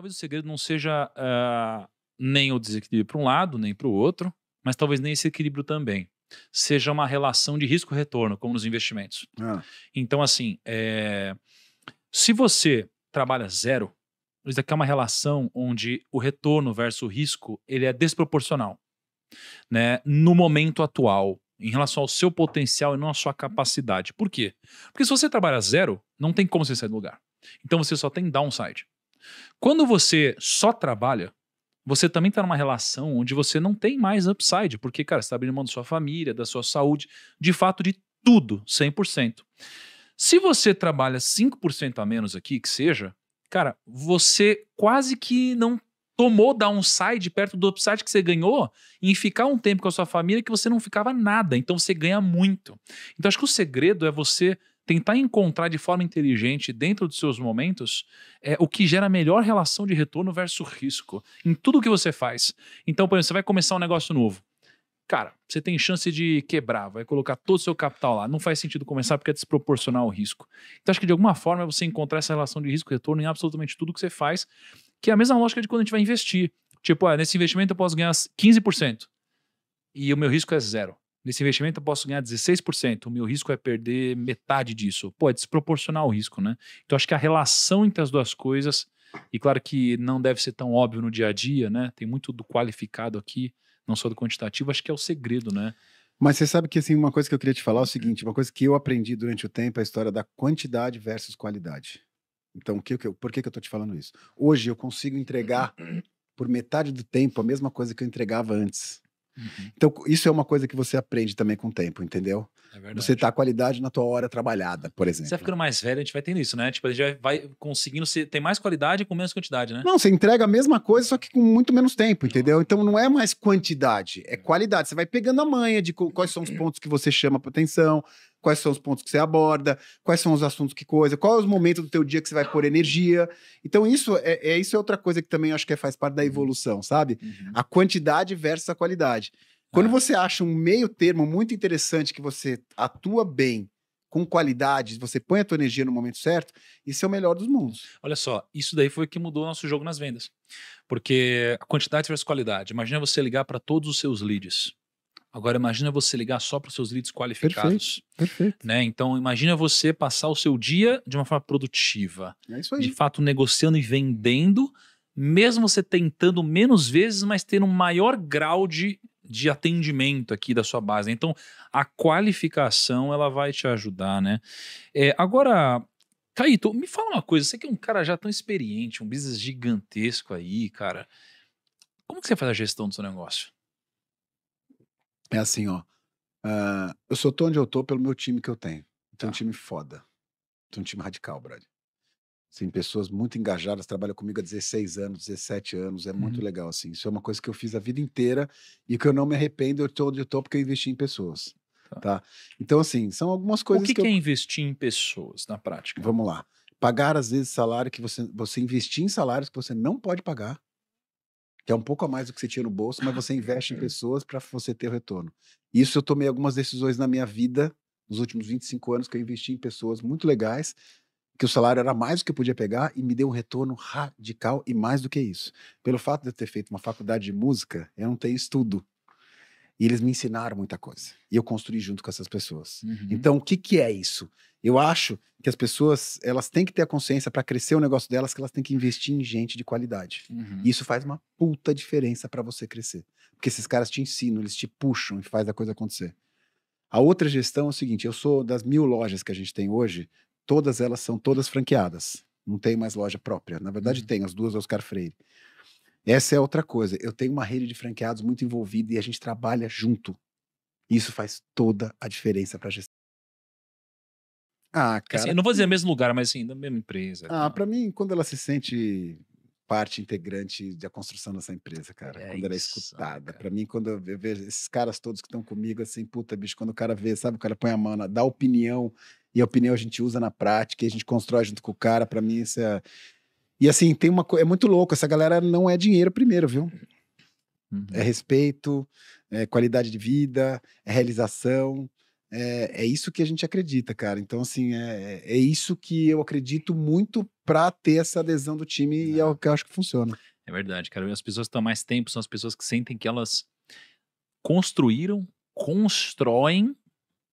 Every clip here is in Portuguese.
talvez o segredo não seja uh, nem o desequilíbrio para um lado, nem para o outro, mas talvez nem esse equilíbrio também. Seja uma relação de risco-retorno, como nos investimentos. Ah. Então, assim, é... se você trabalha zero, isso daqui é uma relação onde o retorno versus o risco ele é desproporcional. Né? No momento atual, em relação ao seu potencial e não à sua capacidade. Por quê? Porque se você trabalha zero, não tem como você sair do lugar. Então você só tem downside. Quando você só trabalha, você também está numa relação onde você não tem mais upside, porque, cara, você está abrindo mão da sua família, da sua saúde, de fato, de tudo, 100%. Se você trabalha 5% a menos aqui, que seja, cara, você quase que não tomou downside perto do upside que você ganhou em ficar um tempo com a sua família que você não ficava nada. Então você ganha muito. Então acho que o segredo é você tentar encontrar de forma inteligente, dentro dos seus momentos, é, o que gera a melhor relação de retorno versus risco em tudo que você faz. Então, por exemplo, você vai começar um negócio novo. Cara, você tem chance de quebrar, vai colocar todo o seu capital lá. Não faz sentido começar porque é desproporcional o risco. Então, acho que de alguma forma é você encontrar essa relação de risco-retorno em absolutamente tudo que você faz, que é a mesma lógica de quando a gente vai investir. Tipo, ah, nesse investimento eu posso ganhar 15% e o meu risco é zero. Nesse investimento eu posso ganhar 16%, o meu risco é perder metade disso. Pô, é desproporcional o risco, né? Então acho que a relação entre as duas coisas, e claro que não deve ser tão óbvio no dia a dia, né? Tem muito do qualificado aqui, não só do quantitativo, acho que é o segredo, né? Mas você sabe que assim, uma coisa que eu queria te falar é o seguinte: uma coisa que eu aprendi durante o tempo é a história da quantidade versus qualidade. Então, o que, que eu, por que, que eu estou te falando isso? Hoje eu consigo entregar por metade do tempo a mesma coisa que eu entregava antes. Uhum. Então, isso é uma coisa que você aprende também com o tempo, entendeu? É você tá a qualidade na tua hora trabalhada, por exemplo. Você vai ficando mais velho, a gente vai tendo isso, né? Tipo, a gente vai, conseguindo ter mais qualidade com menos quantidade, né? Não, você entrega a mesma coisa, só que com muito menos tempo, entendeu? Então não é mais quantidade, é, é qualidade. Você vai pegando a manha de quais são os pontos que você chama para atenção, quais são os pontos que você aborda, quais são os assuntos que coisa, quais é os momentos do teu dia que você vai pôr energia. Então, isso é, é isso é outra coisa que também acho que faz parte da uhum. evolução, sabe? Uhum. A quantidade versus a qualidade. Quando tá. você acha um meio termo muito interessante que você atua bem, com qualidade, você põe a tua energia no momento certo, isso é o melhor dos mundos. Olha só, isso daí foi o que mudou o nosso jogo nas vendas. Porque a quantidade versus qualidade. Imagina você ligar para todos os seus leads. Agora imagina você ligar só para os seus leads qualificados. Perfeito, perfeito. Né? Então imagina você passar o seu dia de uma forma produtiva. É isso aí. De fato, negociando e vendendo, mesmo você tentando menos vezes, mas tendo um maior grau de de atendimento aqui da sua base. Então, a qualificação ela vai te ajudar, né? É, agora, Caíto, me fala uma coisa. Você que é um cara já tão experiente, um business gigantesco aí, cara. Como que você faz a gestão do seu negócio? É assim, ó. Uh, eu sou tô onde eu tô pelo meu time que eu tenho. Tem tá. um time foda. Tem um time radical, Brad. Sim, pessoas muito engajadas, trabalham comigo há 16 anos, 17 anos, é uhum. muito legal, assim. Isso é uma coisa que eu fiz a vida inteira e que eu não me arrependo, eu tô onde eu tô porque eu investi em pessoas, tá? tá? Então, assim, são algumas coisas O que, que, é eu... investir em pessoas, na prática? Vamos lá. Pagar, às vezes, salário que você... Você investir em salários que você não pode pagar, que é um pouco a mais do que você tinha no bolso, mas você investe em pessoas para você ter o retorno. Isso eu tomei algumas decisões na minha vida nos últimos 25 anos que eu investi em pessoas muito legais que o salário era mais do que eu podia pegar e me deu um retorno radical e mais do que isso. Pelo fato de eu ter feito uma faculdade de música, eu não tenho estudo. E eles me ensinaram muita coisa. E eu construí junto com essas pessoas. Uhum. Então, o que, que é isso? Eu acho que as pessoas elas têm que ter a consciência para crescer o negócio delas que elas têm que investir em gente de qualidade. Uhum. E isso faz uma puta diferença para você crescer. Porque esses caras te ensinam, eles te puxam e faz a coisa acontecer. A outra gestão é o seguinte: eu sou das mil lojas que a gente tem hoje, todas elas são todas franqueadas. Não tem mais loja própria. Na verdade, uhum. tem as duas Oscar Freire. Essa é outra coisa. Eu tenho uma rede de franqueados muito envolvida e a gente trabalha junto. Isso faz toda a diferença para a gestão. Ah, é assim, cara. Assim, eu não vou dizer mesmo lugar, mas assim, da mesma empresa. Ah, para mim, quando ela se sente parte integrante da construção dessa empresa, cara. É quando ela é escutada. Para mim, quando eu vejo esses caras todos que estão comigo, assim, puta, bicho, quando o cara vê, sabe, o cara põe a mão, na, dá opinião, e a opinião a gente usa na prática, e a gente constrói junto com o cara. Para mim, isso é. E assim, tem uma coisa. É muito louco, essa galera não é dinheiro primeiro, viu? É uhum. É respeito, é qualidade de vida, é realização. É, é isso que a gente acredita, cara. Então, assim, é, é, é isso que eu acredito muito para ter essa adesão do time é. e é o que eu acho que funciona. É verdade, cara. As pessoas que estão mais tempo são as pessoas que sentem que elas construíram, constroem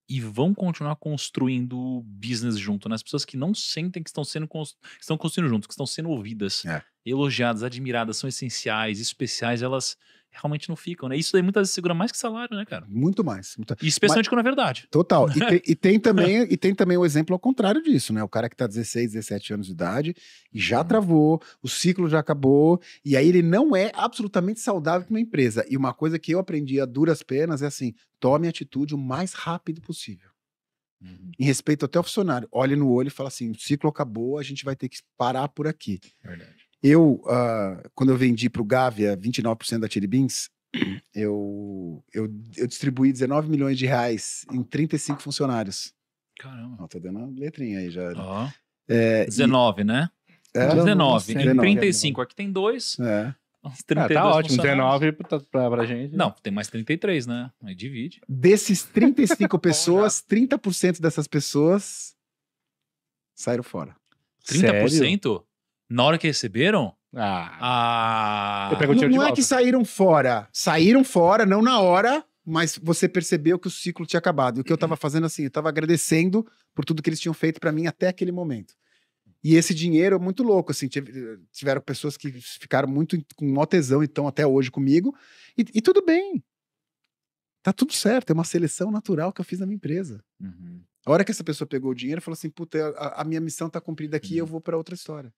e vão continuar construindo business junto, né? As pessoas que não sentem que estão sendo estão construindo junto, que estão sendo ouvidas, é. elogiadas, admiradas, são essenciais, especiais, elas realmente não ficam, né? Isso daí muitas vezes segura mais que salário, né, cara? Muito mais. Muito... E especialmente Mas... quando é verdade. Total. E, te, e, tem também, é. e tem também o exemplo ao contrário disso, né? O cara que tá 16, 17 anos de idade e já hum. travou, o ciclo já acabou, e aí ele não é absolutamente saudável com uma empresa. E uma coisa que eu aprendi a duras penas é assim: tome atitude o mais rápido possível. Uhum. Em respeito até ao funcionário, olhe no olho e fala assim: o ciclo acabou, a gente vai ter que parar por aqui. Verdade. Eu, uh, quando eu vendi para o Gávea 29% da Chili Beans, eu, eu, eu distribuí 19 milhões de reais em 35 funcionários. Caramba. Ó, dando uma letrinha aí já. Né? Ó. É, 19, e... né? É, 19. Em 35. Aqui tem dois. É. Ah, tá ótimo, 19 pra, pra, pra gente. Né? Não, tem mais 33, né? Aí divide. Desses 35 pessoas, 30% dessas pessoas saíram fora. 30%? Sério? Na hora que receberam, ah. ah. não, não é que saíram fora. Saíram fora, não na hora, mas você percebeu que o ciclo tinha acabado. E o que eu estava fazendo assim, eu estava agradecendo por tudo que eles tinham feito para mim até aquele momento. E esse dinheiro é muito louco, assim, tiveram pessoas que ficaram muito com maior tesão e estão até hoje comigo. E, e, tudo bem. Tá tudo certo, é uma seleção natural que eu fiz na minha empresa. Uhum. A hora que essa pessoa pegou o dinheiro, falou assim: puta, a, a minha missão tá cumprida aqui, uhum. eu vou para outra história.